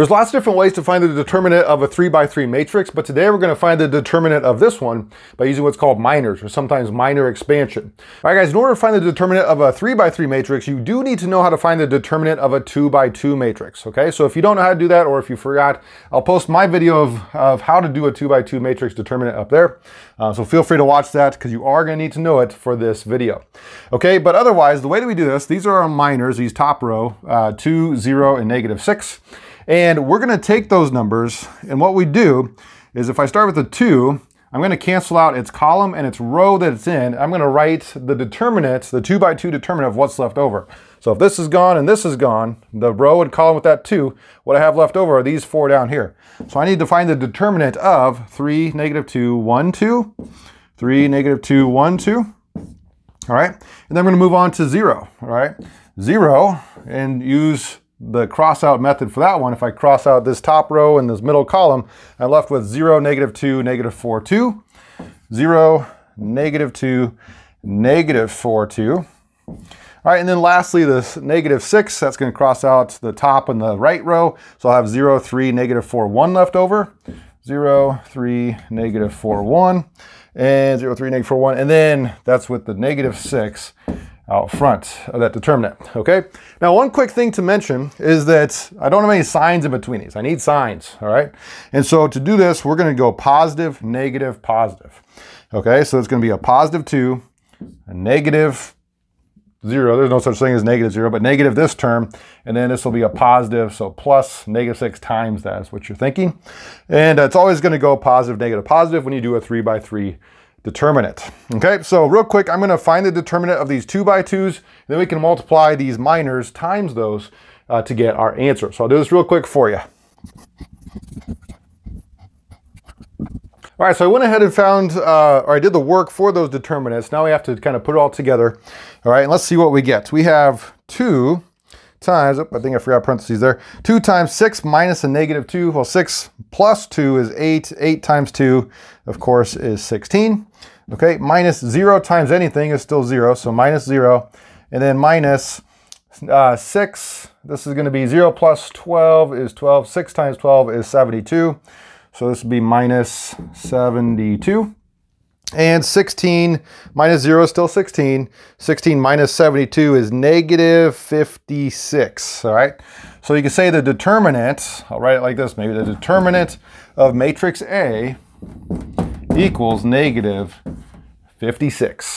There's lots of different ways to find the determinant of a three by three matrix, but today we're gonna find the determinant of this one by using what's called minors or sometimes minor expansion. All right guys, in order to find the determinant of a three by three matrix, you do need to know how to find the determinant of a two by two matrix, okay? So if you don't know how to do that or if you forgot, I'll post my video of, of how to do a two by two matrix determinant up there. Uh, so feel free to watch that because you are gonna need to know it for this video. Okay, but otherwise, the way that we do this, these are our minors, these top row, uh, 0, and negative six. And we're gonna take those numbers, and what we do is if I start with a two, I'm gonna cancel out its column and its row that it's in. I'm gonna write the determinant, the two by two determinant of what's left over. So if this is gone and this is gone, the row and column with that two, what I have left over are these four down here. So I need to find the determinant of three, negative two, one, two, three, negative two, one, two. All right, and then I'm gonna move on to zero, all right? Zero, and use the cross out method for that one, if I cross out this top row and this middle column, I'm left with 0, negative 2, negative 4, 2. 0, negative 2, negative 4, 2. All right, and then lastly, this negative six, that's gonna cross out the top and the right row. So I'll have zero, three, negative four, one left over. Zero, three, negative four, one, and zero, three, negative four, one. And then that's with the negative six out front of that determinant, okay? Now, one quick thing to mention is that I don't have any signs in between these. I need signs, all right? And so to do this, we're gonna go positive, negative, positive. Okay, so it's gonna be a positive two, a negative zero. There's no such thing as negative zero, but negative this term, and then this will be a positive, so plus negative six times that is what you're thinking. And it's always gonna go positive, negative, positive when you do a three by three determinant. Okay, so real quick, I'm gonna find the determinant of these two by twos, then we can multiply these minors times those uh, to get our answer. So I'll do this real quick for you. All right, so I went ahead and found, uh, or I did the work for those determinants. Now we have to kind of put it all together. All right, and let's see what we get. We have two times, oh, I think I forgot parentheses there, 2 times 6 minus a negative 2, well 6 plus 2 is 8, 8 times 2, of course, is 16. Okay, minus 0 times anything is still 0, so minus 0, and then minus, uh, 6, this is going to be 0 plus 12 is 12, 6 times 12 is 72, so this would be minus 72. And 16 minus 0 is still 16. 16 minus 72 is negative 56, all right? So you can say the determinant, I'll write it like this maybe, the determinant of matrix A equals negative 56.